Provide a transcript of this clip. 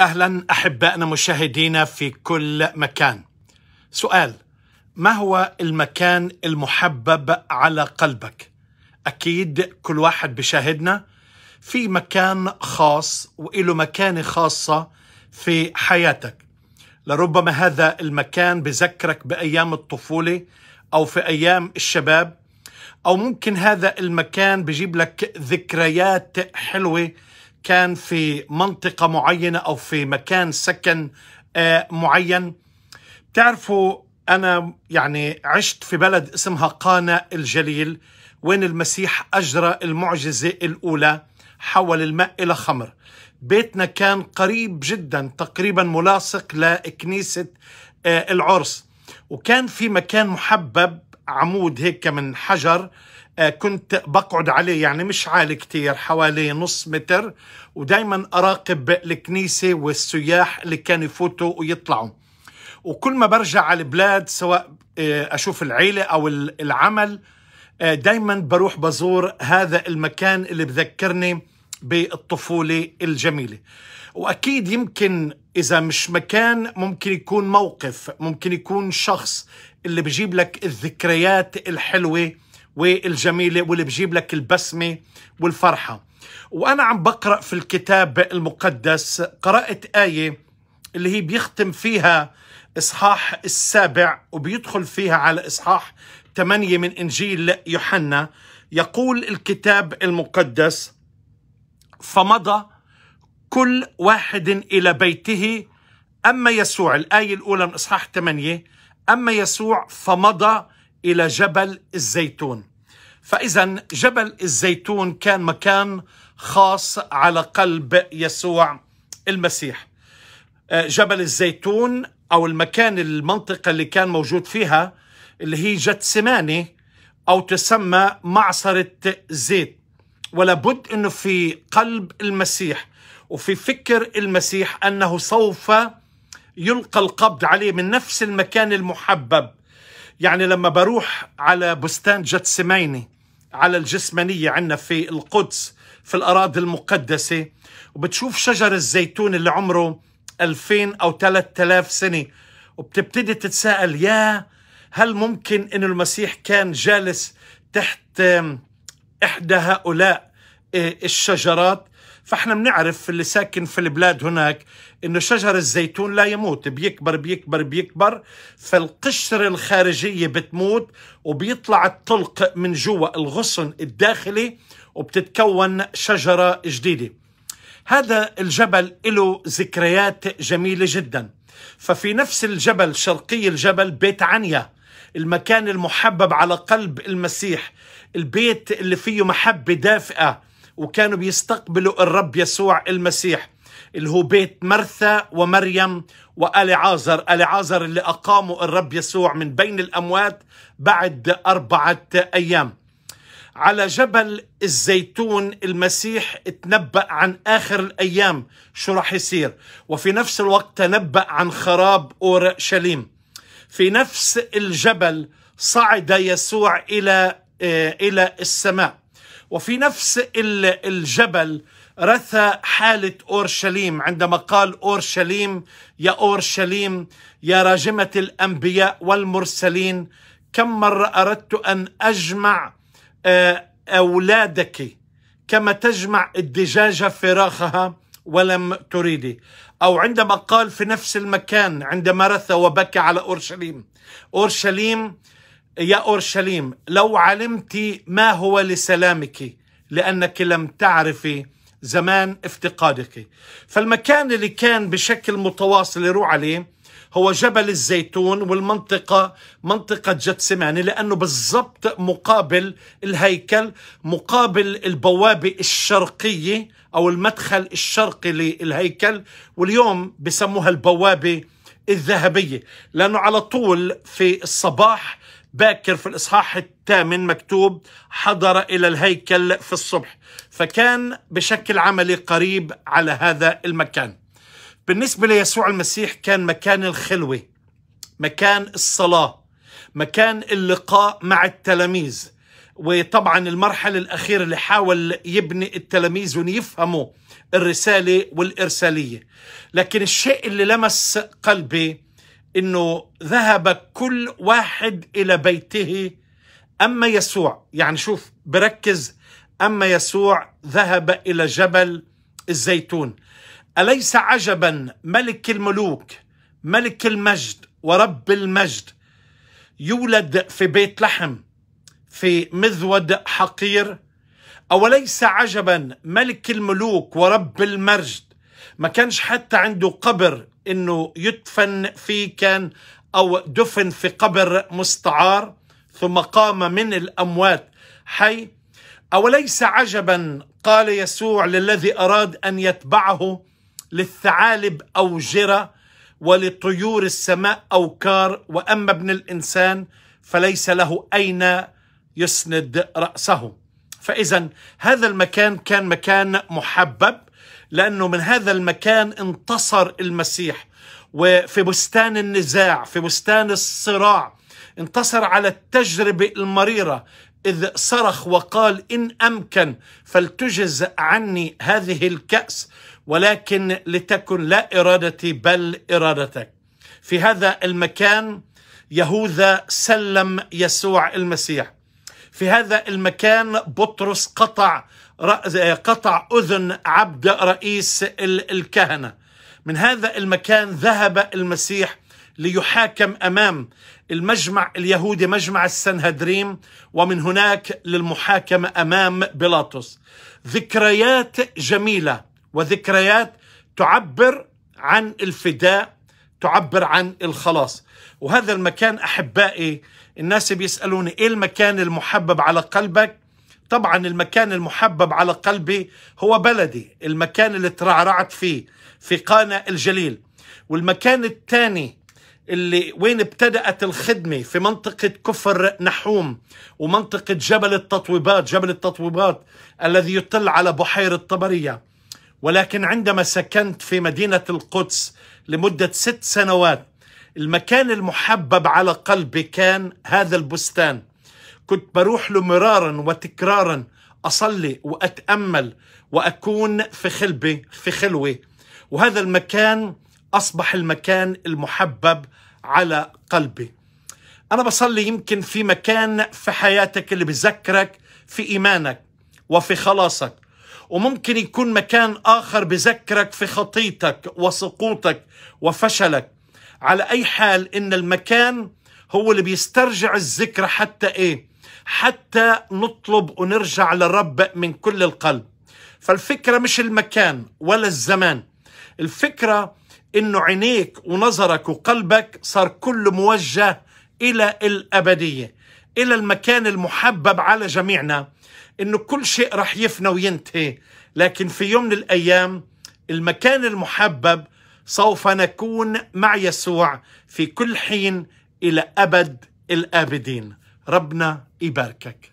اهلا احبائنا مشاهدينا في كل مكان. سؤال ما هو المكان المحبب على قلبك؟ اكيد كل واحد بشاهدنا في مكان خاص وله مكانة خاصة في حياتك. لربما هذا المكان بذكرك بايام الطفولة او في ايام الشباب او ممكن هذا المكان بجيب لك ذكريات حلوه كان في منطقة معينة أو في مكان سكن آه، معين بتعرفوا أنا يعني عشت في بلد اسمها قانا الجليل وين المسيح أجرى المعجزة الأولى حول الماء إلى خمر بيتنا كان قريب جدا تقريبا ملاصق لكنيسة آه، العرس وكان في مكان محبب عمود هيك من حجر آه، كنت بقعد عليه يعني مش عالي كتير حوالي نص متر ودايما أراقب الكنيسة والسياح اللي كانوا يفوتوا ويطلعوا وكل ما برجع على البلاد سواء آه، أشوف العيلة أو العمل آه، دايما بروح بزور هذا المكان اللي بذكرني بالطفولة الجميلة وأكيد يمكن إذا مش مكان ممكن يكون موقف ممكن يكون شخص اللي بجيب لك الذكريات الحلوة والجميلة واللي بجيب لك البسمة والفرحة وأنا عم بقرأ في الكتاب المقدس قرأت آية اللي هي بيختم فيها إصحاح السابع وبيدخل فيها على إصحاح ثمانية من إنجيل يوحنا يقول الكتاب المقدس فمضى كل واحد إلى بيته أما يسوع الآية الأولى من إصحاح ثمانية أما يسوع فمضى إلى جبل الزيتون فإذا جبل الزيتون كان مكان خاص على قلب يسوع المسيح آه، جبل الزيتون أو المكان المنطقة اللي كان موجود فيها اللي هي جتسماني أو تسمى معصرة زيت ولابد أنه في قلب المسيح وفي فكر المسيح أنه سوف يلقى القبض عليه من نفس المكان المحبب يعني لما بروح على بستان جتسميني على الجسمانية عندنا في القدس في الأراضي المقدسة وبتشوف شجر الزيتون اللي عمره 2000 أو 3000 سنة وبتبتدي تتساءل يا هل ممكن أن المسيح كان جالس تحت إحدى هؤلاء آه، الشجرات فاحنا بنعرف اللي ساكن في البلاد هناك انه شجر الزيتون لا يموت بيكبر بيكبر بيكبر فالقشره الخارجيه بتموت وبيطلع الطلق من جوا الغصن الداخلي وبتتكون شجره جديده هذا الجبل له ذكريات جميله جدا ففي نفس الجبل شرقي الجبل بيت عنيا المكان المحبب على قلب المسيح البيت اللي فيه محبه دافئه وكانوا بيستقبلوا الرب يسوع المسيح اللي هو بيت مرثا ومريم وآلي عازر آلي عازر اللي أقاموا الرب يسوع من بين الأموات بعد أربعة أيام على جبل الزيتون المسيح تنبأ عن آخر الأيام شو راح يصير وفي نفس الوقت تنبأ عن خراب أورشليم في نفس الجبل صعد يسوع إلى إلى السماء وفي نفس الجبل رثى حالة أورشليم عندما قال أورشليم يا أورشليم يا راجمة الأنبياء والمرسلين كم مرة أردت أن أجمع آه، أولادك كما تجمع الدجاجة فراخها ولم تريدي أو عندما قال في نفس المكان عندما رثى وبكى على أورشليم أورشليم يا أورشليم لو علمت ما هو لسلامك لأنك لم تعرفي زمان افتقادك فالمكان اللي كان بشكل متواصل يروح عليه هو جبل الزيتون والمنطقة منطقة جتسماني لأنه بالضبط مقابل الهيكل مقابل البوابة الشرقية أو المدخل الشرقي للهيكل واليوم بسموها البوابة الذهبية لأنه على طول في الصباح باكر في الإصحاح الثامن مكتوب حضر إلى الهيكل في الصبح فكان بشكل عملي قريب على هذا المكان بالنسبة ليسوع المسيح كان مكان الخلوة مكان الصلاة مكان اللقاء مع التلاميذ وطبعا المرحلة الأخيرة اللي حاول يبني التلاميذ ويفهموا الرسالة والإرسالية لكن الشيء اللي لمس قلبي انه ذهب كل واحد الى بيته اما يسوع يعني شوف بركز اما يسوع ذهب الى جبل الزيتون اليس عجبا ملك الملوك ملك المجد ورب المجد يولد في بيت لحم في مذود حقير اوليس عجبا ملك الملوك ورب المجد ما كانش حتى عنده قبر انه يدفن فيه كان او دفن في قبر مستعار ثم قام من الاموات حي اوليس عجبا قال يسوع للذي اراد ان يتبعه للثعالب اوجره ولطيور السماء اوكار واما ابن الانسان فليس له اين يسند راسه فاذا هذا المكان كان مكان محبب لأنه من هذا المكان انتصر المسيح وفي بستان النزاع في بستان الصراع انتصر على التجربة المريرة إذ صرخ وقال إن أمكن فلتجز عني هذه الكأس ولكن لتكن لا إرادتي بل إرادتك في هذا المكان يهوذا سلم يسوع المسيح في هذا المكان بطرس قطع آه، قطع أذن عبد رئيس الكهنة من هذا المكان ذهب المسيح ليحاكم أمام المجمع اليهودي مجمع السنهدريم ومن هناك للمحاكمة أمام بيلاطس ذكريات جميلة وذكريات تعبر عن الفداء تعبر عن الخلاص وهذا المكان أحبائي الناس بيسألوني إيه المكان المحبب على قلبك طبعا المكان المحبب على قلبي هو بلدي المكان اللي ترعرعت فيه في قانا الجليل والمكان الثاني اللي وين ابتدأت الخدمة في منطقة كفر نحوم ومنطقة جبل التطويبات جبل التطويبات الذي يطل على بحيرة طبرية ولكن عندما سكنت في مدينة القدس لمدة ست سنوات المكان المحبب على قلبي كان هذا البستان كنت بروح له مرارا وتكرارا أصلي وأتأمل وأكون في خلبة في خلوة وهذا المكان أصبح المكان المحبب على قلبي أنا بصلي يمكن في مكان في حياتك اللي بذكرك في إيمانك وفي خلاصك وممكن يكون مكان آخر بذكرك في خطيتك وسقوطك وفشلك على أي حال إن المكان هو اللي بيسترجع الذكرى حتى إيه حتى نطلب ونرجع للرب من كل القلب فالفكرة مش المكان ولا الزمان الفكرة انه عينيك ونظرك وقلبك صار كله موجه الى الابديه الى المكان المحبب على جميعنا انه كل شيء رح يفنى وينتهي لكن في يوم من الايام المكان المحبب سوف نكون مع يسوع في كل حين الى ابد الابدين ربنا يباركك